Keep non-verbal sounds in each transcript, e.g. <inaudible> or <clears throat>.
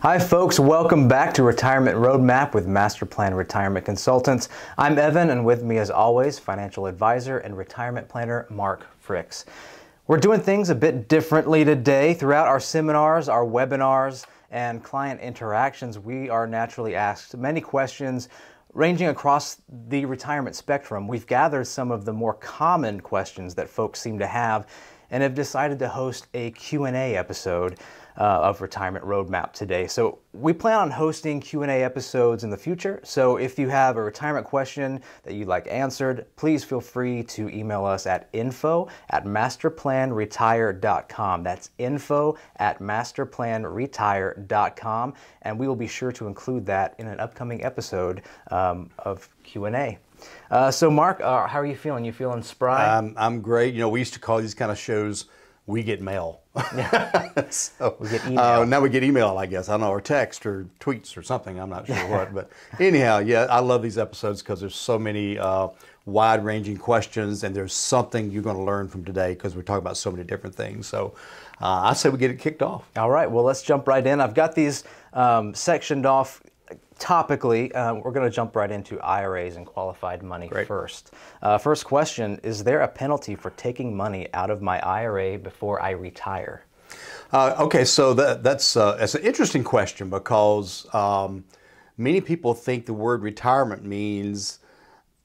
Hi, folks. Welcome back to Retirement Roadmap with Master Plan Retirement Consultants. I'm Evan, and with me, as always, financial advisor and retirement planner Mark Fricks. We're doing things a bit differently today. Throughout our seminars, our webinars, and client interactions, we are naturally asked many questions ranging across the retirement spectrum. We've gathered some of the more common questions that folks seem to have and have decided to host a Q&A episode uh, of Retirement Roadmap today. So we plan on hosting Q&A episodes in the future. So if you have a retirement question that you'd like answered, please feel free to email us at info at masterplanretire.com. That's info at masterplanretire.com. And we will be sure to include that in an upcoming episode um, of Q&A. Uh, so, Mark, uh, how are you feeling? You feeling spry? Um, I'm great. You know, we used to call these kind of shows "We Get Mail." <laughs> <laughs> so, we get uh, email. Uh, now we get email, I guess. I don't know, or text, or tweets, or something. I'm not sure what, but <laughs> anyhow, yeah, I love these episodes because there's so many uh, wide-ranging questions, and there's something you're going to learn from today because we're talking about so many different things. So, uh, I say we get it kicked off. All right. Well, let's jump right in. I've got these um, sectioned off topically, uh, we're going to jump right into IRAs and qualified money Great. first. Uh, first question Is there a penalty for taking money out of my IRA before I retire? Uh, okay, so that, that's, uh, that's an interesting question because um, many people think the word retirement means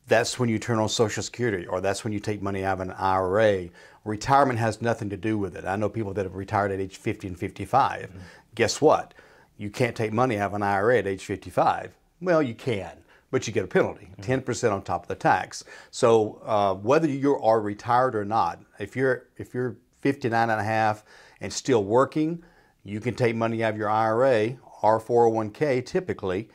that's when you turn on Social Security or that's when you take money out of an IRA. Retirement has nothing to do with it. I know people that have retired at age 50 and 55. Mm -hmm. Guess what? you can't take money out of an IRA at age 55. Well, you can, but you get a penalty, 10% mm-hmm. on top of the tax. So uh, whether you are retired or not, if you're, if you're 59 and a half and still working, you can take money out of your IRA or 401k typically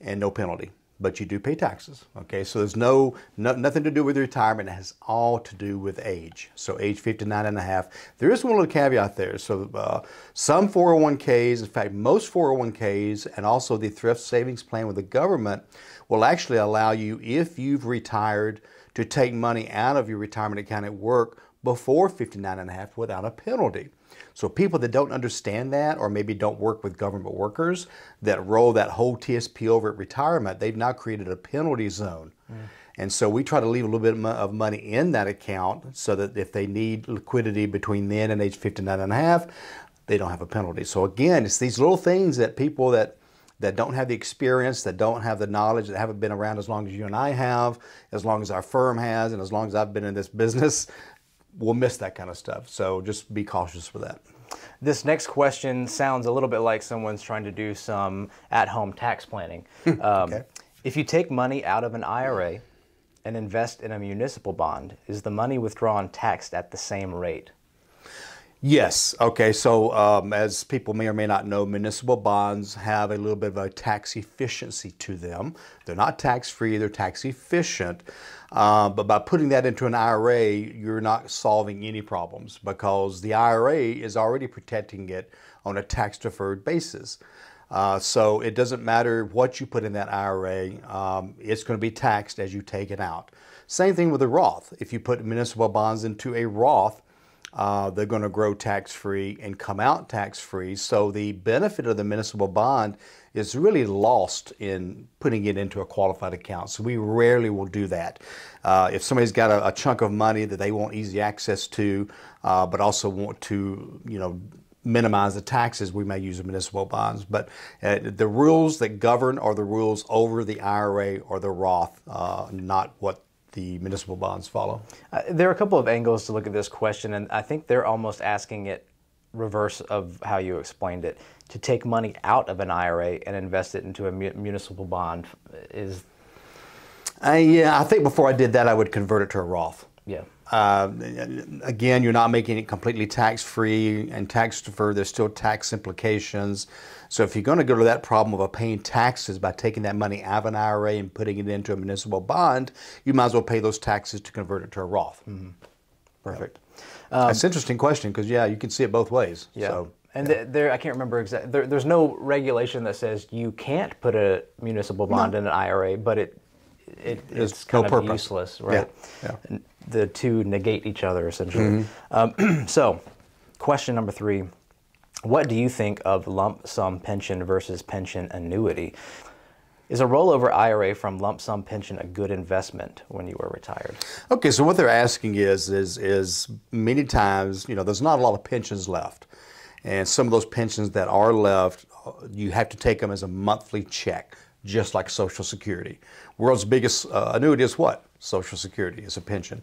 and no penalty but you do pay taxes. Okay, so there's no, no, nothing to do with retirement. It has all to do with age. So age 59 and a half. There is one little caveat there. So uh, some 401ks, in fact, most 401ks, and also the thrift savings plan with the government will actually allow you, if you've retired, to take money out of your retirement account at work before 59 and a half without a penalty. So people that don't understand that or maybe don't work with government workers that roll that whole TSP over at retirement, they've now created a penalty zone. Mm. And so we try to leave a little bit of money in that account so that if they need liquidity between then and age 59 and a half, they don't have a penalty. So again, it's these little things that people that that don't have the experience, that don't have the knowledge, that haven't been around as long as you and I have, as long as our firm has, and as long as I've been in this business, we'll miss that kind of stuff. So just be cautious with that. This next question sounds a little bit like someone's trying to do some at-home tax planning. <laughs> Um, okay. If you take money out of an IRA and invest in a municipal bond, is the money withdrawn taxed at the same rate? Yes. Okay. So, um, as people may or may not know, municipal bonds have a little bit of a tax efficiency to them. They're not tax free, they're tax efficient. Uh, but by putting that into an IRA, you're not solving any problems because the IRA is already protecting it on a tax deferred basis. Uh, so, it doesn't matter what you put in that IRA, um, it's going to be taxed as you take it out. Same thing with a Roth. If you put municipal bonds into a Roth, uh, they're going to grow tax free and come out tax free. So the benefit of the municipal bond is really lost in putting it into a qualified account. So we rarely will do that. Uh, if somebody's got a, a, chunk of money that they want easy access to, uh, but also want to, you know, minimize the taxes, we may use municipal bonds. But uh, the rules that govern are the rules over the IRA or the Roth, uh, not what the municipal bonds follow? Uh, there are a couple of angles to look at this question, and I think they're almost asking it reverse of how you explained it. To take money out of an IRA and invest it into a municipal bond is. I, yeah, I think before I did that, I would convert it to a Roth. Yeah. Uh, again, you're not making it completely tax free and tax deferred. There's still tax implications. So if you're going to go to that problem of paying taxes by taking that money out of an IRA and putting it into a municipal bond, you might as well pay those taxes to convert it to a Roth. Mm-hmm. Perfect. Yep. Um, That's an interesting question because yeah, you can see it both ways. Yeah. So, and yeah. there, I can't remember exactly. There, there's no regulation that says you can't put a municipal bond no. in an IRA, but it, it it's, kind no of purpose. useless, right? Yeah. yeah. The two negate each other essentially. Mm-hmm. Um, <clears throat> so, question number three what do you think of lump sum pension versus pension annuity? Is a rollover IRA from lump sum pension a good investment when you are retired? Okay, so what they're asking is is is many times you know there's not a lot of pensions left, and some of those pensions that are left, uh, you have to take them as a monthly check, just like Social Security. World's biggest uh, annuity is what Social Security is a pension.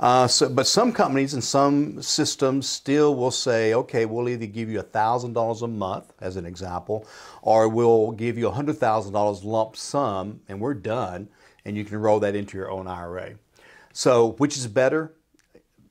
Uh, so, but some companies and some systems still will say, okay, we'll either give you $1,000 a month, as an example, or we'll give you $100,000 lump sum and we're done, and you can roll that into your own IRA. So, which is better?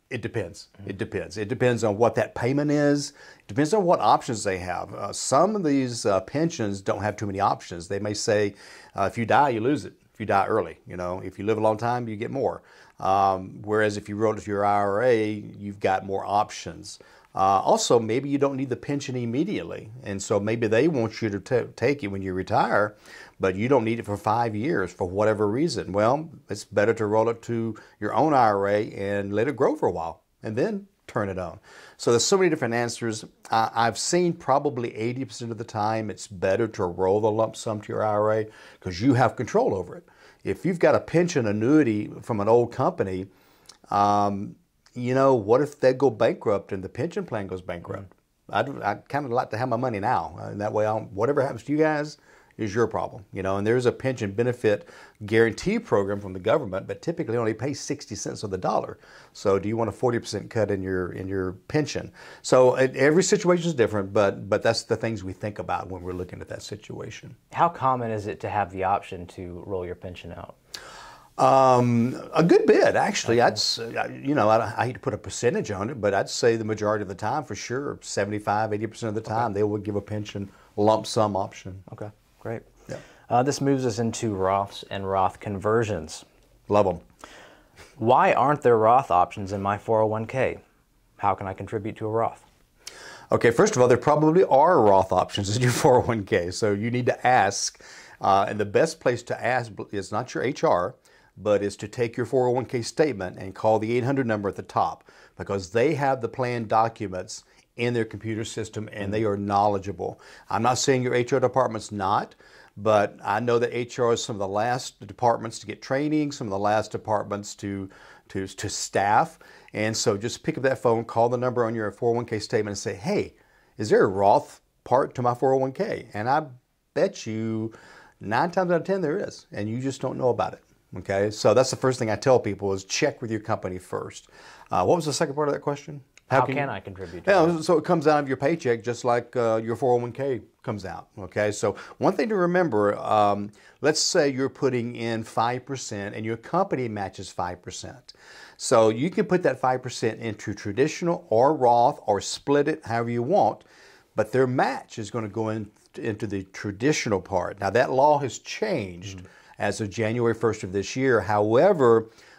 It depends. Mm-hmm. It depends. It depends on what that payment is. It depends on what options they have. Uh, some of these uh, pensions don't have too many options. They may say, uh, if you die, you lose it if you die early. You know, if you live a long time, you get more. Um, whereas if you roll into your IRA, you've got more options. Uh, also, maybe you don't need the pension immediately, and so maybe they want you to take it when you retire, but you don't need it for five years for whatever reason. Well, it's better to roll it to your own IRA and let it grow for a while, and then turn it on. So there's so many different answers. Uh, I've seen probably 80% of the time it's better to roll the lump sum to your IRA because you have control over it. If you've got a pension annuity from an old company, um, you know, what if they go bankrupt and the pension plan goes bankrupt? Mm. I'd, I'd kind of like to have my money now. And uh, that way, I'll, whatever happens to you guys, is your problem, you know. And there's a pension benefit guarantee program from the government, but typically only pays 60 cents of the dollar. So do you want a 40% cut in your in your pension? So every situation is different, but but that's the things we think about when we're looking at that situation. How common is it to have the option to roll your pension out? Um, a good bit, actually. Okay. I'd, you know, I, I, hate to put a percentage on it, but I'd say the majority of the time, for sure, 75, 80% of the time, okay. they would give a pension lump sum option. Okay. Great. Yeah. Uh, this moves us into Roths and Roth conversions. Love them. Why aren't there Roth options in my 401k? How can I contribute to a Roth? Okay, first of all, there probably are Roth options in your 401k, <laughs> so you need to ask. Uh, and the best place to ask is not your HR, but is to take your 401k statement and call the 800 number at the top because they have the plan documents in their computer system and mm-hmm. they are knowledgeable. I'm not saying your HR department's not, but I know that HR is some of the last departments to get training, some of the last departments to to, to staff. And so just pick up that phone, call the number on your 401k statement and say, hey, is there a Roth part to my 401k? And I bet you nine times out of 10 there is, and you just don't know about it. Okay, so that's the first thing I tell people is check with your company first. Uh, what was the second part of that question? How, How can, can, I contribute? yeah, so it comes out of your paycheck just like uh, your 401k comes out. Okay, so one thing to remember um, let's say you're putting in 5% and your company matches 5%. So you can put that 5% into traditional or Roth or split it however you want, but their match is going to go in, into the traditional part. Now, that law has changed mm -hmm. as of January 1st of this year. However,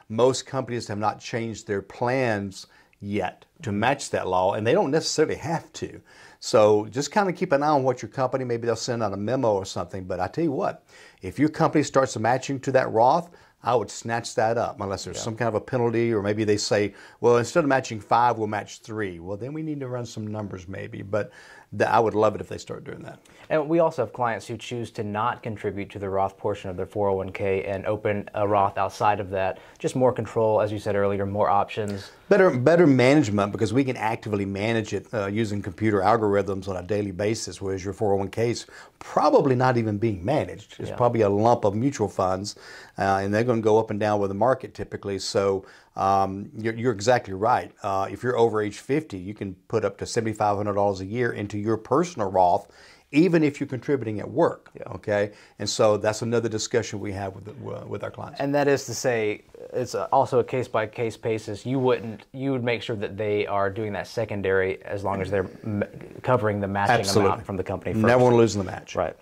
most companies have not changed their plans yet to match that law, and they don't necessarily have to. So just kind of keep an eye on what your company, maybe they'll send out a memo or something, but I tell you what, if your company starts matching to that Roth, I would snatch that up unless there's yeah. some kind of a penalty, or maybe they say, well, instead of matching five, we'll match three. Well, then we need to run some numbers maybe. But that I would love it if they start doing that. And we also have clients who choose to not contribute to the Roth portion of their 401k and open a Roth outside of that. Just more control, as you said earlier, more options. Better, better management because we can actively manage it uh, using computer algorithms on a daily basis, whereas your 401k is probably not even being managed. It's yeah. probably a lump of mutual funds, uh, and they're going to go up and down with the market typically. So um, you're, you're, exactly right. Uh, if you're over age 50, you can put up to $7,500 a year into your personal Roth, even if you're contributing at work. Yeah. Okay, and so that's another discussion we have with uh, with our clients. And that is to say, it's also a case by case basis. You wouldn't you would make sure that they are doing that secondary as long as they're m- covering the matching Absolutely. amount from the company. First. Never want to lose the match. Right.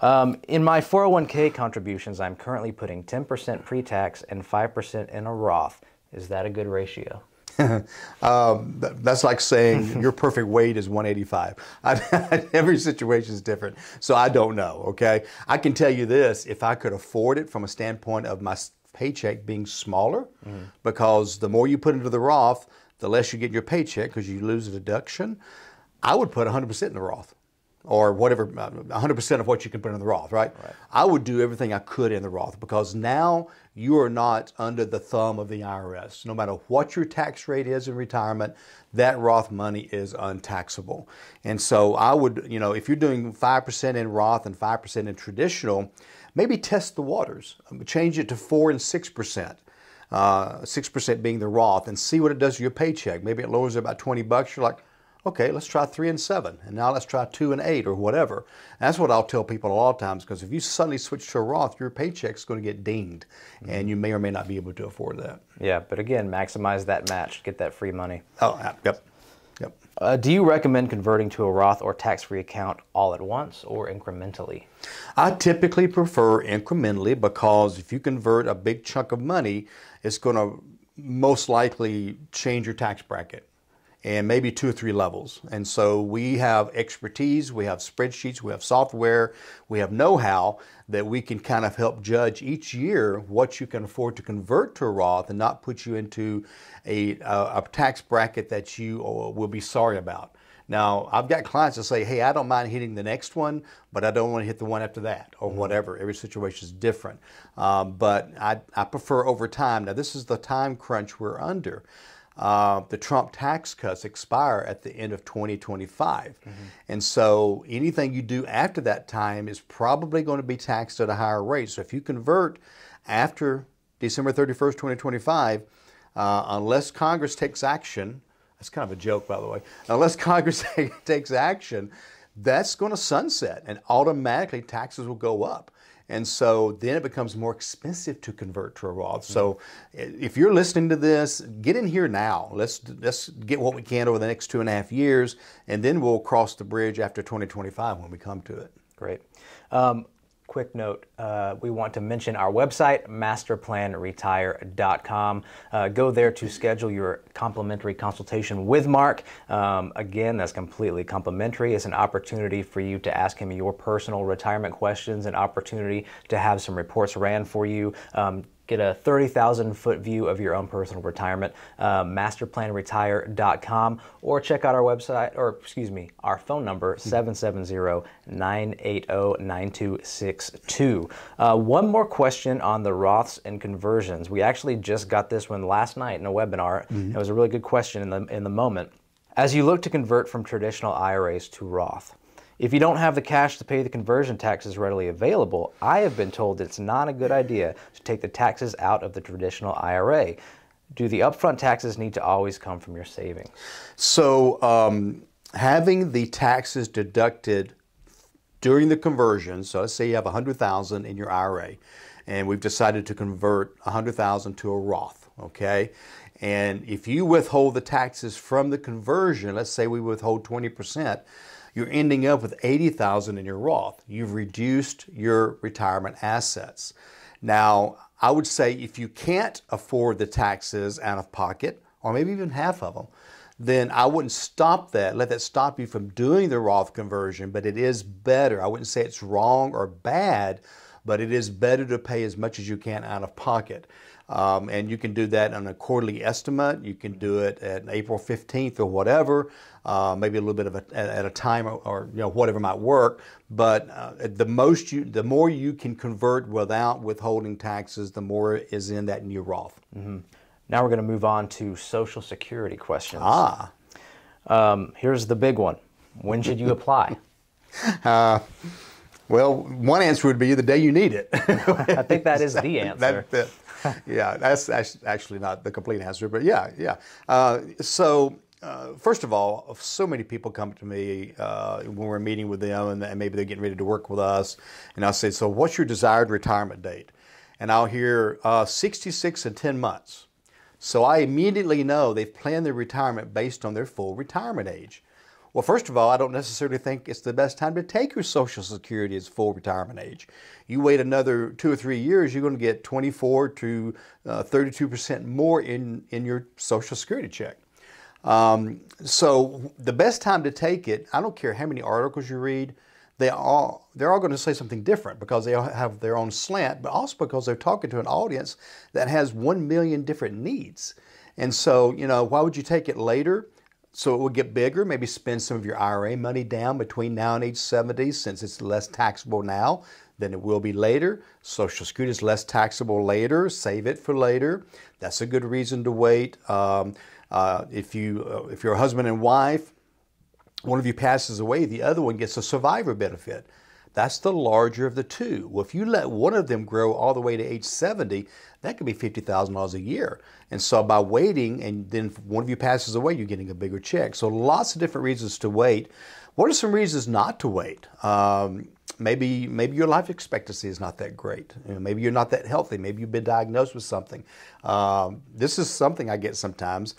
Um, in my 401k contributions, I'm currently putting 10% pre tax and 5% in a Roth. Is that a good ratio? <laughs> um, that's like saying <laughs> your perfect weight is 185. I, <laughs> every situation is different, so I don't know. Okay, I can tell you this: if I could afford it from a standpoint of my paycheck being smaller, mm. because the more you put into the Roth, the less you get in your paycheck because you lose a deduction. I would put 100% in the Roth or whatever, 100% uh, of what you can put in the Roth, right? right? I would do everything I could in the Roth because now you are not under the thumb of the IRS. No matter what your tax rate is in retirement, that Roth money is untaxable. And so I would, you know, if you're doing 5% in Roth and 5% in traditional, maybe test the waters, um, change it to 4 and 6%. Uh, 6% being the Roth and see what it does to your paycheck. Maybe it lowers it about 20 bucks. You're like, Okay, let's try three and seven, and now let's try two and eight or whatever. That's what I'll tell people a lot of times because if you suddenly switch to a Roth, your paycheck's going to get dinged, mm-hmm. and you may or may not be able to afford that. Yeah, but again, maximize that match, get that free money. Oh, yep. Yep. Uh, do you recommend converting to a Roth or tax free account all at once or incrementally? I typically prefer incrementally because if you convert a big chunk of money, it's going to most likely change your tax bracket and maybe two or three levels. And so we have expertise, we have spreadsheets, we have software, we have know how that we can kind of help judge each year what you can afford to convert to a Roth and not put you into a, a, a tax bracket that you uh, will be sorry about. Now, I've got clients that say, hey, I don't mind hitting the next one, but I don't want to hit the one after that or mm-hmm. whatever. Every situation is different. Um, but I, I prefer over time. Now, this is the time crunch we're under. Uh, the Trump tax cuts expire at the end of 2025. Mm-hmm. And so anything you do after that time is probably going to be taxed at a higher rate. So if you convert after December 31st, 2025, uh, unless Congress takes action, that's kind of a joke, by the way, unless <laughs> Congress <laughs> takes action, that's going to sunset and automatically taxes will go up. And so then it becomes more expensive to convert to a Roth. So mm-hmm. eh, if you're listening to this, get in here now. Let's let's get what we can over the next two and a half years, and then we'll cross the bridge after 2025 when we come to it. Great. Um, quick note, uh, we want to mention our website, masterplanretire.com. Uh, go there to schedule your complimentary consultation with Mark. Um, again, that's completely complimentary. It's an opportunity for you to ask him your personal retirement questions, an opportunity to have some reports ran for you. Um, Get a 30,000 foot view of your own personal retirement, uh, masterplanretire.com, or check out our website, or excuse me, our phone number, hmm. 770 980 9262. Uh, one more question on the Roths and conversions. We actually just got this one last night in a webinar. Mm-hmm. It was a really good question in the, in the moment. As you look to convert from traditional IRAs to Roth, if you don't have the cash to pay the conversion taxes readily available, I have been told it's not a good idea to take the taxes out of the traditional IRA. Do the upfront taxes need to always come from your savings? So, um, having the taxes deducted during the conversion, so let's say you have 100,000 in your IRA and we've decided to convert 100,000 to a Roth, okay? And if you withhold the taxes from the conversion, let's say we withhold 20%, you're ending up with 80,000 in your Roth. You've reduced your retirement assets. Now, I would say if you can't afford the taxes out of pocket or maybe even half of them, then I wouldn't stop that. Let that stop you from doing the Roth conversion, but it is better. I wouldn't say it's wrong or bad, but it is better to pay as much as you can out of pocket. Um, and you can do that on a quarterly estimate. You can do it at April 15th or whatever, uh, maybe a little bit of a, at a time or, or, you know whatever might work. But uh, the most you, the more you can convert without withholding taxes, the more is in that new Roth. Mm-hmm. Now we're going to move on to Social Security questions. Ah, um, here's the big one. When should you apply? <laughs> uh, well, one answer would be the day you need it. <laughs> I think that is the <laughs> answer. That, that, <laughs> yeah, that's actually not the complete answer, but yeah, yeah. Uh, so. Uh, first of all, so many people come to me uh, when we're meeting with them and, and, maybe they're getting ready to work with us. And I'll say, So, what's your desired retirement date? And I'll hear uh, 66 and 10 months. So I immediately know they've planned their retirement based on their full retirement age. Well, first of all, I don't necessarily think it's the best time to take your Social Security as full retirement age. You wait another two or three years, you're going to get 24 to 32% uh, more in, in your Social Security check. Um, so the best time to take it, I don't care how many articles you read, they all they're all going to say something different because they all have their own slant, but also because they're talking to an audience that has one million different needs. And so, you know, why would you take it later? So it will get bigger. Maybe spend some of your IRA money down between now and age 70 since it's less taxable now than it will be later. Social Security is less taxable later. Save it for later. That's a good reason to wait. Um, uh, if, you, uh, if you're a husband and wife, one of you passes away, the other one gets a survivor benefit. That's the larger of the two. Well, if you let one of them grow all the way to age 70, that could be $50,000 a year. And so by waiting and then one of you passes away, you're getting a bigger check. So lots of different reasons to wait. What are some reasons not to wait? Um, maybe maybe your life expectancy is not that great. You know, maybe you're not that healthy. Maybe you've been diagnosed with something. Um, this is something I get sometimes.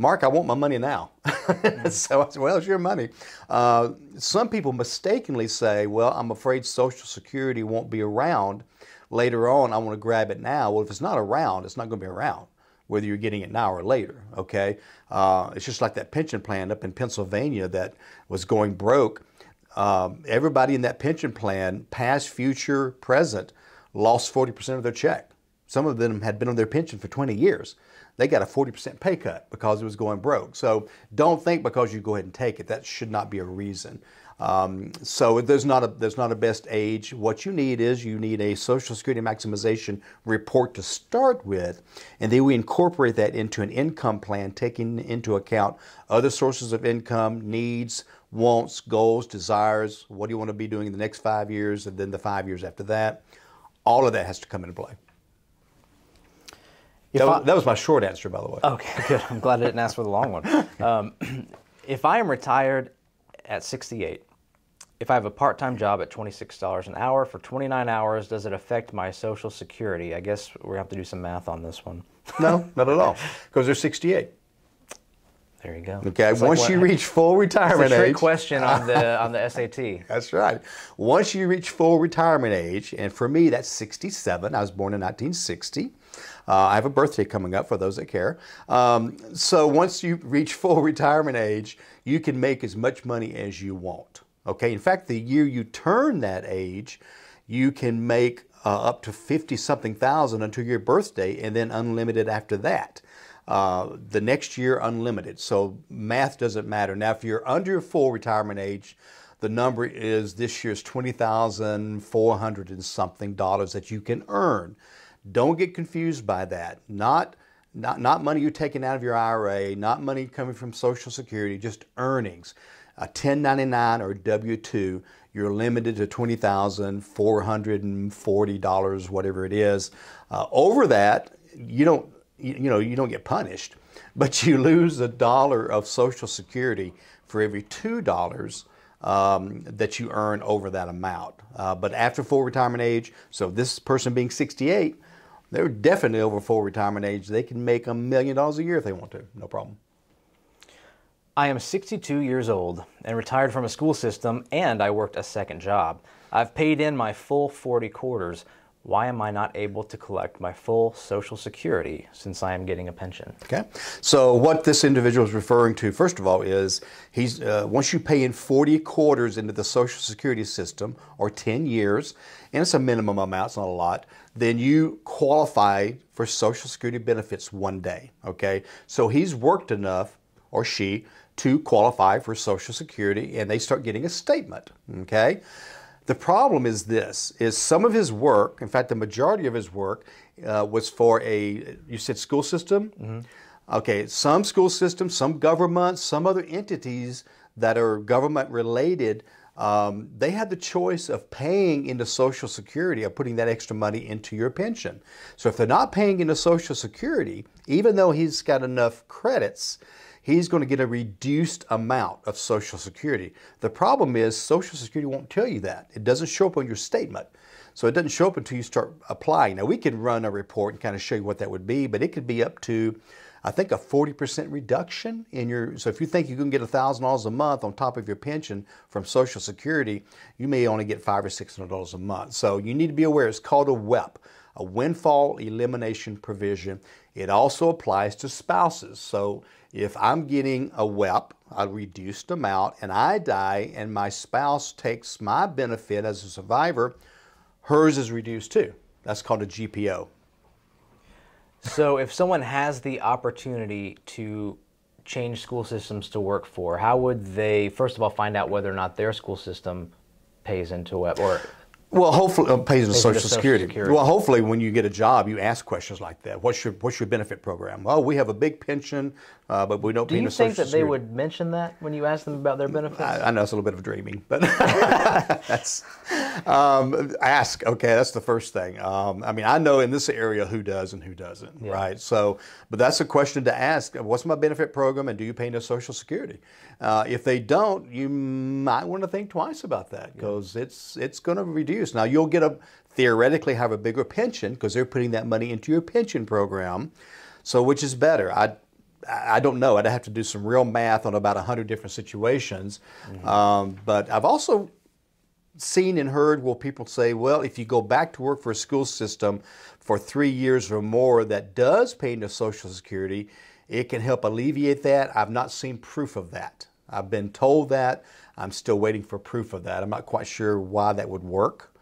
Mark, I want my money now. Mm-hmm. <laughs> so I said, Well, it's your money. Uh, some people mistakenly say, Well, I'm afraid Social Security won't be around later on. I want to grab it now. Well, if it's not around, it's not going to be around, whether you're getting it now or later. Okay? Uh, it's just like that pension plan up in Pennsylvania that was going broke. Um, everybody in that pension plan, past, future, present, lost 40% of their check. Some of them had been on their pension for 20 years. They got a 40% pay cut because it was going broke. So don't think because you go ahead and take it, that should not be a reason. Um, so there's not a there's not a best age. What you need is you need a Social Security maximization report to start with, and then we incorporate that into an income plan, taking into account other sources of income, needs, wants, goals, desires. What do you want to be doing in the next five years, and then the five years after that? All of that has to come into play. That was, I, that was, my short answer, by the way. Okay, <laughs> good. I'm glad I didn't ask for the long one. Um, <clears throat> if I am retired at 68, if I have a part time job at $26 an hour for 29 hours, does it affect my Social Security? I guess we're going to have to do some math on this one. no, not at all, because they're 68. There you go. Okay, it's once like you reach full retirement age. question on the <laughs> on the SAT. that's right. Once you reach full retirement age, and for me that's 67. I was born in 1960. Uh, I have a birthday coming up for those that care. Um, so once you reach full <laughs> retirement age, you can make as much money as you want. Okay. In fact, the year you turn that age, you can make uh, up to 50 something thousand until your birthday and then unlimited after that. Uh, the next year, unlimited. So math doesn't matter. Now, if you're under full retirement age, the number is this year's 20,400 and something dollars that you can earn. Don't get confused by that. Not, not, not money you're taking out of your IRA, not money coming from Social Security, just earnings. A 1099 or W-2, you're limited to $20,440, whatever it is. Uh, over that, you don't, you know, you don't get punished, but you <laughs> lose a dollar of Social Security for every two dollars um, that you earn over that amount. Uh, but after full retirement age, so this person being 68, they're definitely over full retirement age. They can make a million dollars a year if they want to, no problem. I am 62 years old and retired from a school system, and I worked a second job. I've paid in my full 40 quarters why am I not able to collect my full Social Security since I am getting a pension? Okay. So what this individual is referring to, first of all, is he's uh, once you pay in 40 quarters into the Social Security system, or 10 years, and it's a minimum amount, it's not a lot, then you qualify for Social Security benefits one day. Okay. So he's worked enough, or she, to qualify for Social Security, and they start getting a statement. Okay. The problem is this, is some of his work, in fact, the majority of his work uh, was for a, you said school system? Mm -hmm. Okay, some school systems, some governments, some other entities that are government related, um, they had the choice of paying into Social Security or putting that extra money into your pension. So if they're not paying into Social Security, even though he's got enough credits, he's going to get a reduced amount of Social Security. The problem is Social Security won't tell you that. It doesn't show up on your statement. So it doesn't show up until you start applying. Now we can run a report and kind of show you what that would be, but it could be up to I think a 40% reduction in your, so if you think you can get $1,000 a month on top of your pension from Social Security, you may only get five or $600 a month. So you need to be aware, it's called a WEP, a windfall elimination provision. It also applies to spouses. So if I'm getting a WEP, a reduced amount, and I die and my spouse takes my benefit as a survivor, hers is reduced too. That's called a GPO. So if someone has the opportunity to change school systems to work for, how would they, first of all, find out whether or not their school system pays into WEP or well, hopefully, uh, pays into Social, Social Security. Security. Well, hopefully, when you get a job, you ask questions like that. What's your What's your benefit program? Oh, we have a big pension, uh, but we don't. Do you think that Security. they would mention that when you ask them about their benefits? I, I know it's a little bit of dreaming, but <laughs> that's um, ask. Okay, that's the first thing. Um, I mean, I know in this area who does and who doesn't, yeah. right? So, but that's a question to ask. What's my benefit program, and do you pay into Social Security? Uh, if they don't, you might want to think twice about that because yeah. it's it's going to reduce. Now you'll get a theoretically have a bigger pension because they're putting that money into your pension program. So which is better? I I don't know. I'd have to do some real math on about 100 different situations. Mm-hmm. Um, but I've also seen and heard where people say, well, if you go back to work for a school system for three years or more that does pay into Social Security, it can help alleviate that. I've not seen proof of that. I've been told that. I'm still waiting for proof of that. I'm not quite sure why that would work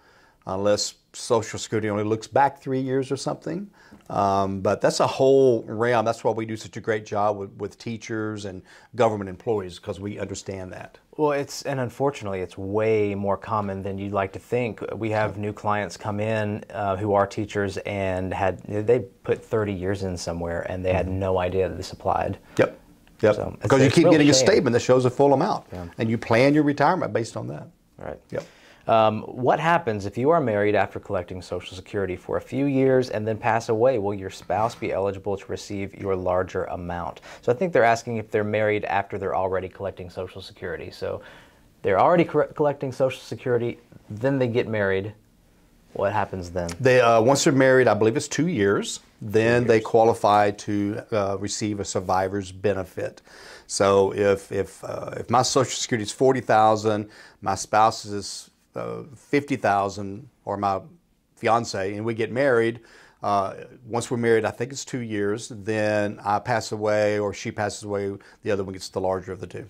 unless Social Security only looks back three years or something. Um, but that's a whole realm. That's why we do such a great job with, with teachers and government employees because we understand that. Well, it's and unfortunately, it's way more common than you'd like to think. We have new clients come in uh, who are teachers and had they put 30 years in somewhere and they mm-hmm. had no idea that this applied. Yep. Yep. So because you keep getting a statement that shows a full amount, yeah. and you plan your retirement based on that. Right. Yep. Um, what happens if you are married after collecting Social Security for a few years and then pass away? Will your spouse be eligible to receive your larger amount? So I think they're asking if they're married after they're already collecting Social Security. So they're already co collecting Social Security, then they get married. What happens then? They uh, once they're married, I believe it's two years then they qualify to uh, receive a survivor's benefit. So if if uh, if my Social Security is forty thousand, my spouse is uh, fifty thousand, or my fiance, and we get married. Uh, once we're married, I think it's two years. Then I pass away, or she passes away. The other one gets the larger of the two.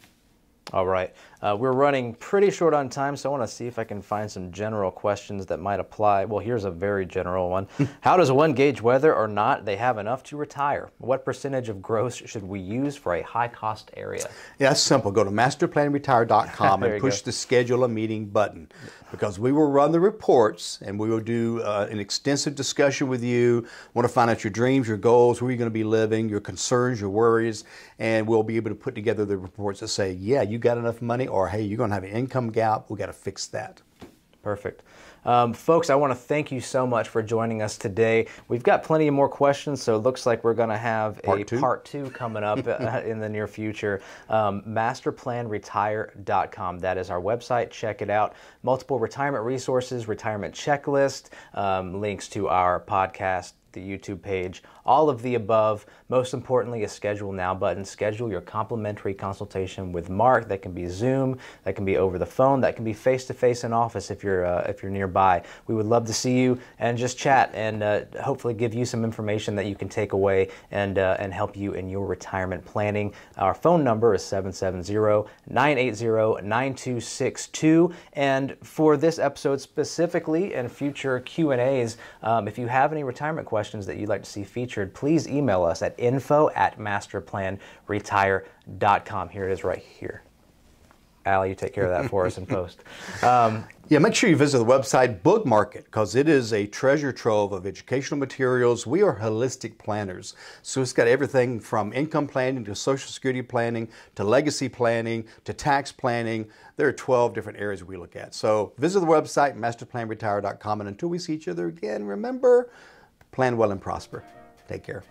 All right. Uh, we're running pretty short on time, so I want to see if I can find some general questions that might apply. Well, here's a very general one. <laughs> How does one gauge whether or not they have enough to retire? What percentage of gross should we use for a high-cost area? Yeah, that's simple. Go to masterplanretire.com <laughs> and push go. the schedule a meeting button because we will run the reports and we will do uh, an extensive discussion with you. We want to find out your dreams, your goals, where you're going to be living, your concerns, your worries, and we'll be able to put together the reports that say, yeah, you got enough money or hey, you're going to have an income gap. We got to fix that. Perfect. Um, folks, I want to thank you so much for joining us today. We've got plenty of more questions, so it looks like we're going to have part a two? part two coming up uh, <laughs> in the near future. Um, masterplanretire.com. That is our website. Check it out. Multiple retirement resources, retirement checklist, um, links to our podcast the YouTube page, all of the above. Most importantly, a schedule now button. Schedule your complimentary consultation with Mark. That can be Zoom, that can be over the phone, that can be face to face in office if you're uh, if you're nearby. We would love to see you and just chat and uh, hopefully give you some information that you can take away and uh, and help you in your retirement planning. Our phone number is 770-980-9262 and for this episode specifically and future Q&As, um, if you have any retirement questions questions that you'd like to see featured, please email us at info at masterplanretire.com. Here it is right here. Al, you take care of that for us in <laughs> post. Um, yeah, make sure you visit the website, bookmark it, because it is a treasure trove of educational materials. We are holistic planners. So it's got everything from income planning to social security planning to legacy planning to tax planning. There are 12 different areas we look at. So visit the website, masterplanretire.com. And until we see each other again, remember, Plan well and prosper. Take care.